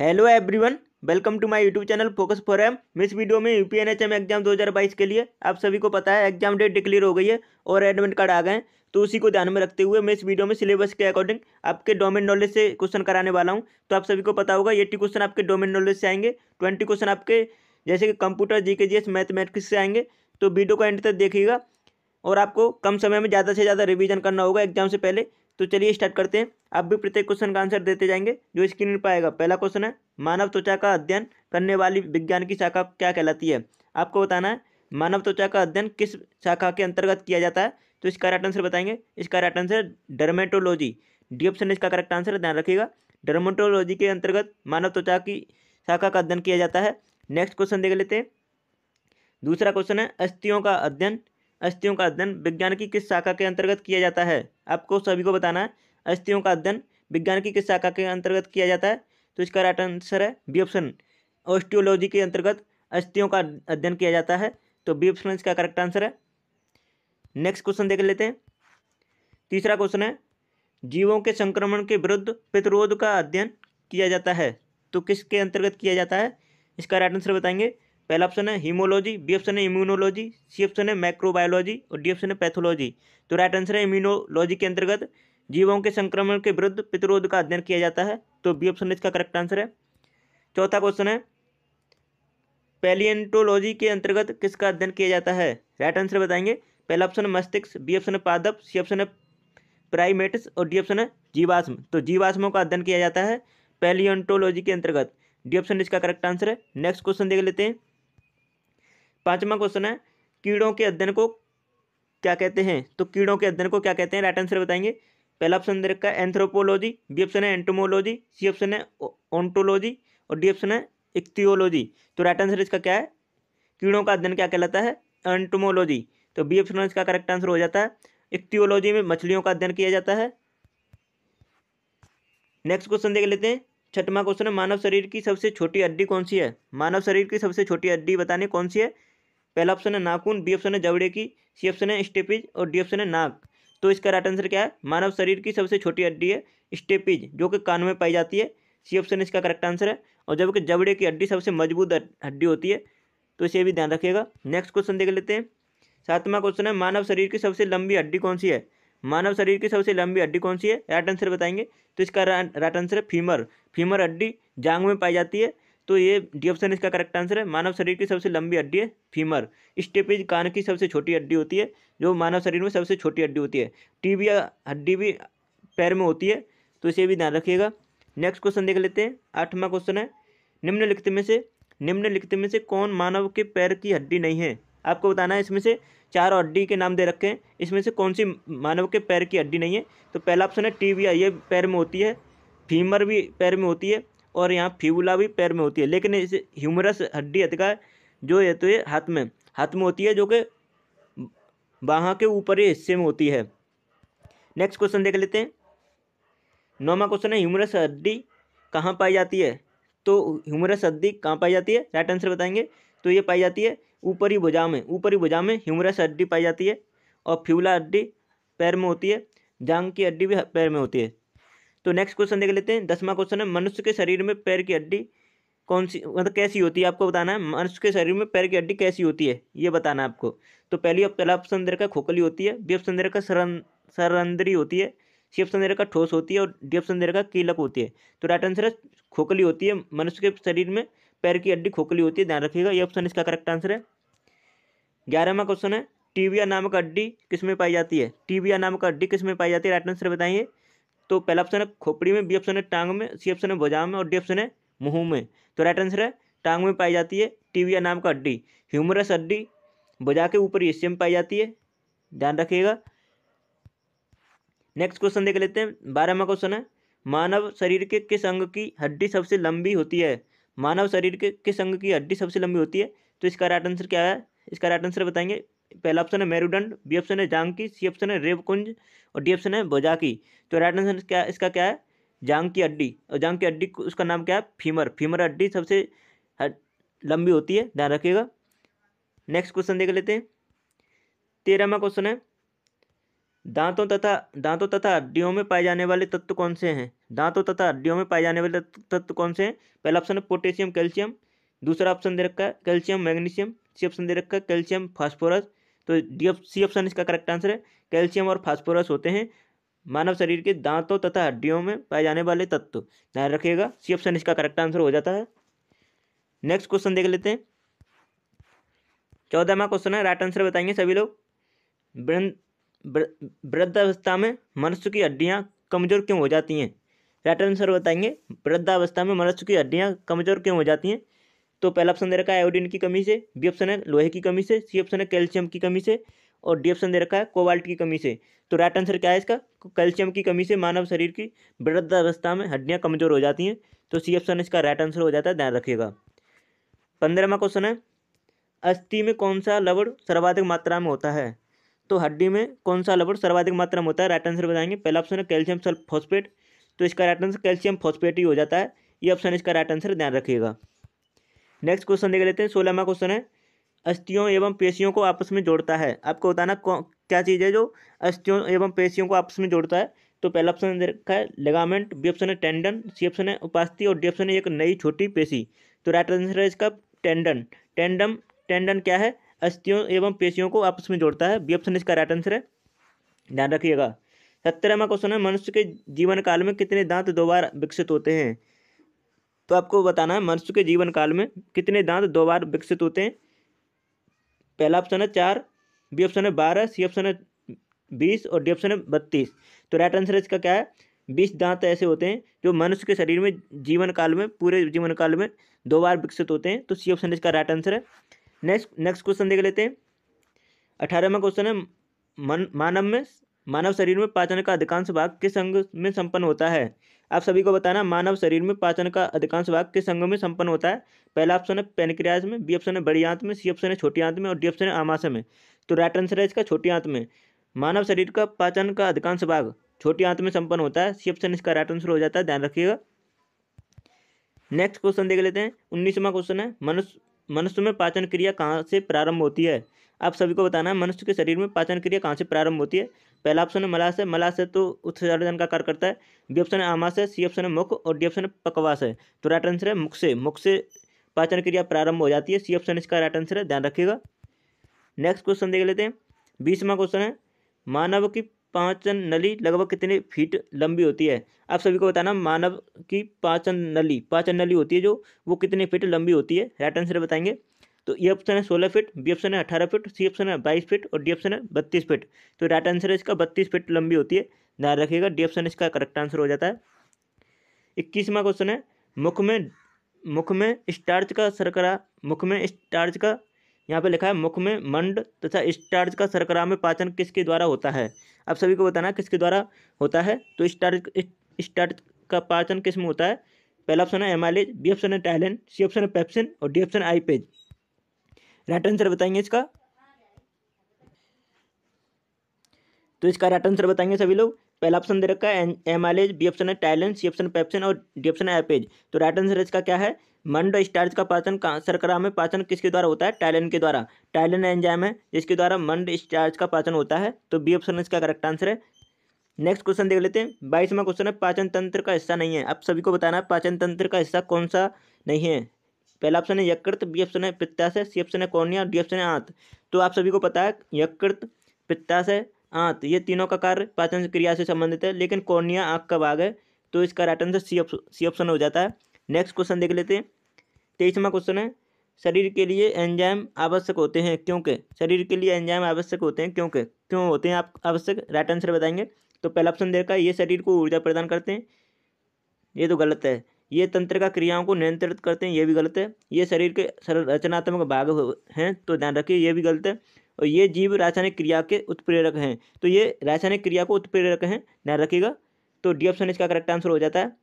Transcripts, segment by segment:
hello everyone welcome to my YouTube channel focus for M miss video में U P N H M exam दो हज़ार बाईस के लिए आप सभी को पता है एग्जाम डेट डिक्लेयर हो गई है और एडमिट कार्ड आ गए हैं तो उसी को ध्यान में रखते हुए मैं इस वीडियो में सिलेबस के अकॉर्डिंग आपके डोमेन नॉलेज से क्वेश्चन कराने वाला हूँ तो आप सभी को पता होगा एट्टी क्वेश्चन आपके डोमेन नॉलेज से आएंगे ट्वेंटी क्वेश्चन आपके जैसे कि कंप्यूटर जी के जी एस मैथमेटिक्स से आएंगे तो वीडियो को एंड तक देखिएगा और आपको कम समय में ज़्यादा से ज़्यादा रिविजन करना होगा एग्जाम से पहले तो चलिए स्टार्ट करते हैं आप भी प्रत्येक क्वेश्चन का आंसर देते जाएंगे जो स्क्रीन पर आएगा पहला क्वेश्चन है मानव त्वचा का अध्ययन करने वाली विज्ञान की शाखा क्या कहलाती है आपको बताना है मानव त्वचा का अध्ययन किस शाखा के अंतर्गत किया जाता है तो इसका राइट आंसर बताएंगे इसका right answer dermatology D option इसका करेक्ट आंसर ध्यान रखिएगा डर्मेटोलॉजी के अंतर्गत मानव त्वचा की शाखा का अध्ययन किया जाता है नेक्स्ट क्वेश्चन देख लेते हैं दूसरा क्वेश्चन है अस्थियों का अध्ययन अस्थियों का अध्ययन विज्ञान की किस शाखा के अंतर्गत किया जाता है आपको सभी को बताना है अस्थियों का अध्ययन विज्ञान की किस शाखा के अंतर्गत किया जाता है तो इसका राइट आंसर है बी ऑप्शन ऑस्टियोलॉजी के अंतर्गत अस्थियों का अध्ययन किया जाता है तो बी ऑप्शन इसका करेक्ट आंसर है नेक्स्ट क्वेश्चन देख लेते हैं तीसरा क्वेश्चन है जीवों के संक्रमण के विरुद्ध प्रतिरोध का अध्ययन किया जाता है तो किसके अंतर्गत किया जाता है इसका राइट आंसर बताएंगे पहला ऑप्शन है हीमोलॉजी बी ऑप्शन है इम्यूनोलॉजी सी ऑप्शन है माइक्रोबायोलॉजी और डी ऑप्शन है पैथोलॉजी तो राइट आंसर है इम्यूनोलॉजी के अंतर्गत जीवों के संक्रमण के विरुद्ध प्रतिरोध का अध्ययन किया जाता है तो बी ऑप्शन इसका करेक्ट आंसर है चौथा क्वेश्चन है पेलियंटोलॉजी के अंतर्गत किसका अध्ययन किया जाता है राइट आंसर बताएंगे पहला ऑप्शन है मस्तिष्क बी ऑप्शन है पादप सी ऑप्शन है प्राइमेट्स और डी ऑप्शन है जीवाश्म तो जीवाश्मों का अध्ययन किया जाता है पेलियंटोलॉजी के अंतर्गत डी ऑप्शन इसका करेक्ट आंसर है नेक्स्ट क्वेश्चन देख लेते हैं पांचवा क्वेश्चन है कीड़ों के अध्ययन को क्या कहते हैं तो कीड़ों के अध्ययन को क्या कहते हैं राइट आंसर बताएंगे पहला ऑप्शन दे रखा है एंथ्रोपोलॉजी बी ऑप्शन है एंटोमोलॉजी सी ऑप्शन है ओंटोलॉजी और डी ऑप्शन है इक्तियोलॉजी तो राइट आंसर इसका क्या है कीड़ों का अध्ययन क्या कहलाता है एंटोमोलॉजी तो बी ऑप्शन इसका करेक्ट आंसर हो जाता है इक्तियोलॉजी में मछलियों का अध्ययन किया जाता है नेक्स्ट क्वेश्चन देख लेते हैं छठवां क्वेश्चन है मानव शरीर की सबसे छोटी हड्डी कौन सी है मानव शरीर की सबसे छोटी हड्डी बताने कौन सी है पहला ऑप्शन है नाखून बी ऑप्शन है जबड़े की सी ऑप्शन है स्टेपिज और डी ऑप्शन है नाक तो इसका राइट आंसर क्या है मानव शरीर की सबसे छोटी हड्डी है स्टेपिज जो कि कान में पाई जाती है सी ऑप्शन इसका करेक्ट आंसर है और जबकि जबड़े की हड्डी सबसे मजबूत हड्डी होती है तो इसे भी ध्यान रखिएगा नेक्स्ट क्वेश्चन देख लेते हैं सातवां क्वेश्चन है मानव शरीर की सबसे लंबी हड्डी कौन सी है मानव शरीर की सबसे लंबी हड्डी कौन सी है राइट आंसर बताएंगे तो इसका राइट आंसर है फीमर फीमर हड्डी जांग में पाई जाती है तो ये डी ऑप्शन इसका करेक्ट आंसर है मानव शरीर की सबसे लंबी हड्डी है फीमर स्टेपेज कान की सबसे छोटी हड्डी होती है जो मानव शरीर में सबसे छोटी हड्डी होती है टीबिया हड्डी भी पैर में होती है तो इसे भी ध्यान रखिएगा नेक्स्ट क्वेश्चन देख लेते हैं आठवां क्वेश्चन है निम्नलिखित में से निम्नलिखित में से कौन मानव के पैर की हड्डी नहीं है आपको बताना है इसमें से चार हड्डी के नाम दे रखे हैं इसमें से कौन सी मानव के पैर की हड्डी नहीं है तो पहला ऑप्शन है टीबिया ये पैर में होती है फीमर भी पैर में होती है और यहाँ फिबुला भी पैर में होती है लेकिन इस ह्यूमरस हड्डी हथका जो है तो ये हाथ में हाथ में होती है जो कि बाहा के ऊपरी हिस्से में होती है नेक्स्ट क्वेश्चन देख लेते हैं नौवा क्वेश्चन है ह्यूमरस हड्डी कहाँ पाई जाती है तो ह्यूमरस हड्डी कहाँ पाई जाती है राइट आंसर बताएंगे तो ये पाई जाती है ऊपरी भुजा में ऊपरी भुजा में ह्यूमरस हड्डी पाई जाती है और फ्यूला हड्डी पैर में होती है जांग की हड्डी भी पैर में होती है तो नेक्स्ट क्वेश्चन देख लेते हैं दसवां क्वेश्चन है मनुष्य के शरीर में पैर की हड्डी कौन सी मतलब कैसी होती है आपको बताना है मनुष्य के शरीर में पैर की हड्डी कैसी होती है ये बताना है आपको तो पहली पहला ऑप्शन दे रखा खोखली होती है बी ऑप्शन दे रखा सरन सरंदरी होती है सी ऑप्शन दे रखा ठोस होती है और डी ऑप्शन दे रखा कीलक होती है तो राइट आंसर है खोखली होती है मनुष्य के शरीर में पैर की हड्डी खोखली होती है ध्यान रखिएगा ये ऑप्शन इसका करेक्ट आंसर है ग्यारहवा क्वेश्चन है टीबिया नामक हड्डी किस में पाई जाती है टीबिया नामक हड्डी किस में पाई जाती है राइट आंसर बताइए तो पहला ऑप्शन है खोपड़ी में बी ऑप्शन है टांग में सी ऑप्शन है भुजाम में और डी ऑप्शन है मुंह में तो राइट आंसर है टांग में पाई जाती है टीविया नाम का हड्डी ह्यूमरस हड्डी भुजा के ऊपर ही में पाई जाती है ध्यान रखिएगा नेक्स्ट क्वेश्चन देख लेते हैं बारहवा क्वेश्चन है मानव शरीर के किस अंग की हड्डी सबसे लंबी होती है मानव शरीर के किस अंग की हड्डी सबसे लंबी होती है तो इसका राइट आंसर क्या है इसका राइट आंसर बताएंगे पहला ऑप्शन है मेरुदंड बी ऑप्शन है जांकी सी ऑप्शन है रेवकुंज और डी ऑप्शन है बोजाकी तो राइट आंसर क्या इसका क्या है जांग अड्डी और जांग अड्डी उसका नाम क्या है फीमर फीमर अड्डी सबसे लंबी होती है ध्यान रखिएगा नेक्स्ट क्वेश्चन देख लेते हैं तेरहवा क्वेश्चन है दांतों तथा दांतों तथा हड्डियों में पाए जाने वाले तत्व कौन से हैं दांतों तथा हड्डियों में पाए जाने वाले तत्व कौन से हैं पहला ऑप्शन है पोटेशियम कैल्शियम दूसरा ऑप्शन दे रखा है कैल्शियम मैग्नीशियम सी ऑप्शन दे रखा है कैल्शियम फास्फोरस तो डी सी ऑप्शन इसका करेक्ट आंसर है कैल्शियम और फास्फोरस होते हैं मानव शरीर के दांतों तथा हड्डियों में पाए जाने वाले तत्व ध्यान रखिएगा सी ऑप्शन इसका करेक्ट आंसर हो जाता है नेक्स्ट क्वेश्चन देख लेते हैं चौदहवा क्वेश्चन है राइट आंसर बताएंगे सभी लोग वृद्धावस्था में मनुष्य की हड्डियाँ कमजोर क्यों हो जाती हैं राइट आंसर बताएंगे वृद्धावस्था में मनुष्य की हड्डियाँ कमजोर क्यों हो जाती हैं तो पहला ऑप्शन दे रखा है आयोडीन की कमी से बी ऑप्शन है लोहे की कमी से सी ऑप्शन है कैल्शियम की कमी से और डी ऑप्शन दे रखा है कोबाल्ट की कमी से तो राइट आंसर क्या है इसका कैल्शियम की कमी से मानव शरीर की वृद्धावस्था में हड्डियाँ कमजोर हो जाती हैं तो सी ऑप्शन इसका राइट आंसर हो जाता है ध्यान रखिएगा पंद्रहवा क्वेश्चन है अस्थि में कौन सा लवण सर्वाधिक मात्रा में होता है तो हड्डी में कौन सा लवण सर्वाधिक मात्रा में होता है राइट आंसर बताएंगे पहला ऑप्शन है कैल्शियम सल्फ फॉस्फेट तो इसका राइट आंसर कैल्शियम फॉस्फेट ही हो जाता है ये ऑप्शन इसका राइट आंसर ध्यान रखिएगा नेक्स्ट क्वेश्चन देख लेते हैं सोलहवा क्वेश्चन है अस्थियों एवं पेशियों को आपस में जोड़ता है आपको बताना क्या चीज़ है जो अस्थियों एवं पेशियों को आपस में जोड़ता है तो पहला ऑप्शन दे रखा है लेगामेंट बी ऑप्शन है टेंडन सी ऑप्शन है उपास्थि और डी ऑप्शन है एक नई छोटी पेशी तो राइट आंसर है इसका टेंडन टेंडम टेंडन क्या है अस्थियों एवं पेशियों को आपस में जोड़ता है बी ऑप्शन इसका राइट आंसर है ध्यान रखिएगा सत्तरवा क्वेश्चन है मनुष्य के जीवन काल में कितने दांत दोबारा विकसित होते हैं तो आपको बताना है मनुष्य के जीवन काल में कितने दांत दो बार विकसित होते हैं पहला ऑप्शन है चार बी ऑप्शन है बारह सी ऑप्शन है बीस और डी ऑप्शन है बत्तीस तो राइट आंसर इसका क्या है बीस दांत ऐसे होते हैं जो मनुष्य के शरीर में जीवन काल में पूरे जीवन काल में दो बार विकसित होते हैं तो सी ऑप्शन इसका राइट आंसर है नेक्स्ट नेक्स्ट क्वेश्चन देख लेते हैं अठारहवा क्वेश्चन है मन मानव में मानव शरीर में पाचन का अधिकांश भाग किस अंग में संपन्न होता है आप सभी को बताना मानव शरीर में पाचन का अधिकांश भाग किस अंग में संपन्न होता है पहला ऑप्शन है पेनक्रियाज में बी ऑप्शन है बड़ी आंत में सी ऑप्शन है छोटी आंत में और डी ऑप्शन है आमाशय में तो राइट आंसर है इसका छोटी आंत में मानव शरीर का पाचन का अधिकांश भाग छोटी आंत में संपन्न होता है सी ऑप्शन इसका राइट आंसर हो जाता है ध्यान रखिएगा नेक्स्ट क्वेश्चन देख लेते हैं उन्नीसवा क्वेश्चन है मनुष्य मनुष्य में पाचन क्रिया कहाँ से प्रारंभ होती है आप सभी को बताना है मनुष्य के शरीर में पाचन क्रिया कहाँ से प्रारंभ होती है पहला ऑप्शन है मला तो से मला से तो उत्सर्जन का कार्य करता है बी ऑप्शन है आमा से सी ऑप्शन है मुख और डी ऑप्शन है पकवास है तो राइट आंसर है मुख से मुख से पाचन क्रिया प्रारंभ हो जाती है सी ऑप्शन इसका राइट आंसर है ध्यान रखिएगा नेक्स्ट क्वेश्चन देख लेते हैं बीसवा क्वेश्चन है मानव की पाचन नली लगभग कितने फीट लंबी होती है आप सभी को बताना मानव की पाचन नली पाचन नली होती है जो वो कितने फीट लंबी होती है राइट आंसर बताएंगे तो ये ऑप्शन है सोलह फीट बी ऑप्शन है अठारह फीट सी ऑप्शन है बाईस फीट और डी ऑप्शन है बत्तीस फीट तो राइट आंसर है इसका बत्तीस फीट लंबी होती है ध्यान रखिएगा डी ऑप्शन इसका करेक्ट आंसर हो जाता है इक्कीसवा क्वेश्चन है मुख में मुख में स्टार्च का सरकरा मुख में स्टार्च का यहाँ पे लिखा है मुख में मंड तथा स्टार्च का सरकरा में पाचन किसके द्वारा होता है अब सभी को बताना किसके द्वारा होता है तो स्टार्च स्टार्च का पाचन किस में होता है पहला ऑप्शन है एमालेज बी ऑप्शन है टाइलेन सी ऑप्शन है पेप्सिन और D option lipase right answer बताएंगे इसका तो इसका राइट आंसर बताएंगे सभी लोग पहला ऑप्शन दे रखा है एमालेज बी ऑप्शन है टैलेंट सी ऑप्शन पेप्सिन और डी ऑप्शन है एपेज तो राइट आंसर इसका क्या है मंड स्टार्च का पाचन सरकरा में पाचन किसके द्वारा होता है टाइलन के द्वारा टाइलन एंजाइम है जिसके द्वारा मंड स्टार्च का पाचन होता है तो बी ऑप्शन इसका करेक्ट आंसर है नेक्स्ट क्वेश्चन देख लेते हैं बाईसवा क्वेश्चन है पाचन तंत्र का हिस्सा नहीं है आप सभी को बताना है पाचन तंत्र का हिस्सा कौन सा नहीं है पहला ऑप्शन है यकृत बी ऑप्शन है पित्ताशय सी ऑप्शन है कौनिया डी ऑप्शन है आंत तो आप सभी को पता है यकृत पित्ताशय आंत ये तीनों का कार्य पाचन क्रिया से संबंधित है लेकिन कौनिया आँख का भाग है तो इसका right answer C option C option हो जाता है नेक्स्ट क्वेश्चन देख लेते हैं तेईसवा क्वेश्चन है शरीर के लिए एंजाइम आवश्यक होते हैं क्योंकि शरीर के लिए एंजाइम आवश्यक होते हैं क्योंकि क्यों होते हैं आप आवश्यक राइट आंसर बताएंगे तो पहला ऑप्शन देखा ये शरीर को ऊर्जा प्रदान करते हैं ये तो गलत है ये तंत्र का क्रियाओं को नियंत्रित करते हैं ये भी गलत है ये शरीर के संरचनात्मक भाग हैं तो ध्यान रखिए ये भी गलत है और ये जीव रासायनिक क्रिया के उत्प्रेरक हैं तो ये रासायनिक क्रिया को उत्प्रेरक हैं ध्यान रखिएगा तो डी ऑप्शन इसका करेक्ट आंसर हो जाता है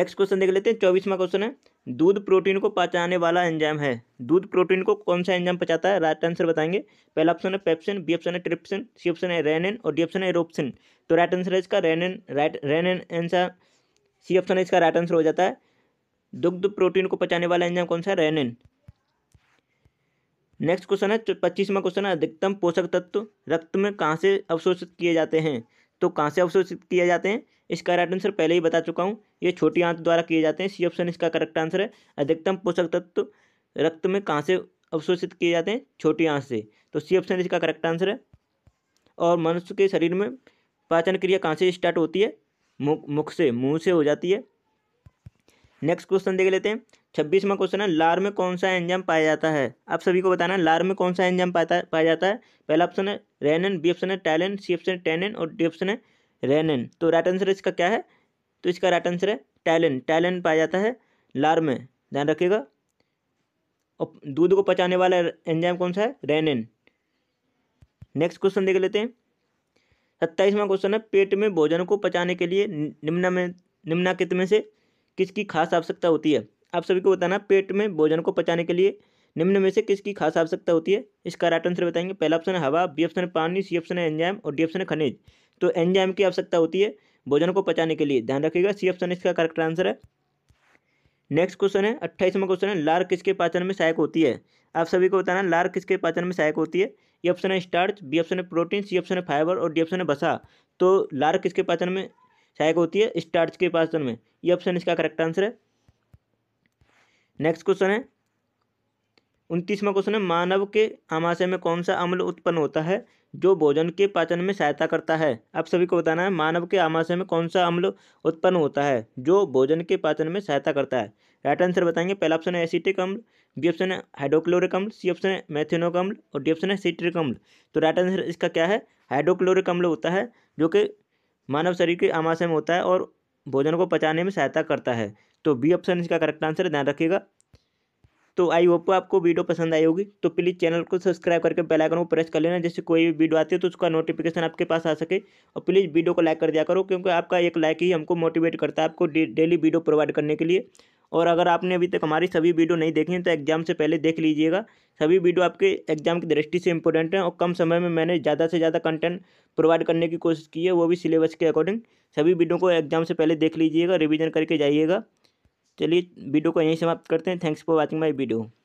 नेक्स्ट क्वेश्चन देख लेते हैं चौबीसवा क्वेश्चन है दूध प्रोटीन को पचाने वाला एंजाइम है दूध प्रोटीन को कौन सा एंजाइम पचाता है राइट आंसर बताएंगे पहला ऑप्शन है पेप्सिन बी ऑप्शन है ट्रिप्सिन सी ऑप्शन है रेनिन और डी ऑप्शन है रोप्सिन तो राइट आंसर है इसका rennin right rennin answer C option है इसका राइट आंसर हो जाता है दुग्ध प्रोटीन को पचाने वाला एंजाम कौन सा है रेनिन नेक्स्ट क्वेश्चन है पच्चीसवा क्वेश्चन है अधिकतम पोषक तत्व रक्त में कहाँ से अवशोषित किए जाते हैं तो कहाँ से अवशोषित किए जाते हैं इसका राइट आंसर पहले ही बता चुका हूँ ये छोटी आंत द्वारा किए जाते हैं सी ऑप्शन इसका करेक्ट आंसर है अधिकतम पोषक तत्व रक्त में कहाँ से अवशोषित किए जाते हैं छोटी आंत से तो सी ऑप्शन इसका करेक्ट आंसर है और मनुष्य के शरीर में पाचन क्रिया कहाँ से स्टार्ट होती है मुख मुख से मुंह से हो जाती है नेक्स्ट क्वेश्चन देख लेते हैं छब्बीसवा क्वेश्चन है लार में कौन सा एंजाम पाया जाता है आप सभी को बताना है लार में कौन सा एंजाम पाया पाया जाता है पहला ऑप्शन है रेनन बी ऑप्शन है टैलन सी ऑप्शन है टेनन और डी ऑप्शन है रेनन तो राइट आंसर इसका क्या है तो इसका राइट आंसर है टैलन टैलन पाया जाता है लार में ध्यान रखिएगा और दूध को पचाने वाला एंजाइम कौन सा है रेनन नेक्स्ट क्वेश्चन देख लेते हैं सत्ताईसवां क्वेश्चन है पेट में भोजन को पचाने के लिए निम्न में निम्नाकित में से किसकी खास आवश्यकता होती है आप सभी को बताना पेट में भोजन को पचाने के लिए निम्न में से किसकी खास आवश्यकता होती है इसका राइट आंसर बताएंगे पहला ऑप्शन है हवा बी ऑप्शन है पानी सी ऑप्शन है एंजाइम और डी ऑप्शन है खनिज तो एंजाइम की आवश्यकता होती है भोजन को पचाने के लिए ध्यान रखिएगा सी ऑप्शन इसका करेक्ट आंसर है नेक्स्ट क्वेश्चन है अट्ठाईसवा क्वेश्चन है लार किसके पाचन में सहायक होती है आप सभी को बताना लार किसके पाचन में सहायक होती है ये ऑप्शन है स्टार्च बी ऑप्शन है प्रोटीन सी ऑप्शन है फाइबर और डी ऑप्शन है बसा तो लार किसके पाचन में सहायक होती है स्टार्च के पाचन में ये ऑप्शन इसका करेक्ट आंसर है नेक्स्ट क्वेश्चन है उनतीसवा क्वेश्चन है मानव के आमाशय में कौन सा अम्ल उत्पन्न होता है जो भोजन के पाचन में सहायता करता है आप सभी को बताना है मानव के आमाशय में कौन सा अम्ल उत्पन्न होता है जो भोजन के पाचन में सहायता करता है राइट आंसर बताएंगे पहला ऑप्शन है एसिटिक अम्ल बी ऑप्शन है हाइड्रोक्लोरिक अम्ल सी ऑप्शन है मैथिनोक अम्ल और डी ऑप्शन है सिट्रिक अम्ल तो राइट आंसर इसका क्या है हाइड्रोक्लोरिक अम्ल होता है जो कि मानव शरीर के आमाशय में होता है और भोजन को पचाने में सहायता करता है तो बी ऑप्शन इसका करेक्ट आंसर ध्यान रखिएगा तो आई होप आपको वीडियो पसंद आई होगी तो प्लीज़ चैनल को सब्सक्राइब करके बेल आइकन को प्रेस कर लेना जैसे कोई भी वीडियो आती है तो उसका नोटिफिकेशन आपके पास आ सके और प्लीज़ वीडियो को लाइक कर दिया करो क्योंकि आपका एक लाइक ही हमको मोटिवेट करता है आपको डेली वीडियो प्रोवाइड करने के लिए और अगर आपने अभी तक हमारी सभी वीडियो नहीं देखी हैं तो एग्जाम से पहले देख लीजिएगा सभी वीडियो आपके एग्जाम की दृष्टि से इंपॉर्टेंट हैं और कम समय में मैंने ज़्यादा से ज़्यादा कंटेंट प्रोवाइड करने की कोशिश की है वो भी सिलेबस के अकॉर्डिंग सभी वीडियो को एग्जाम से पहले देख लीजिएगा रिविज़न करके जाइएगा चलिए वीडियो को यहीं समाप्त करते हैं thanks for watching my video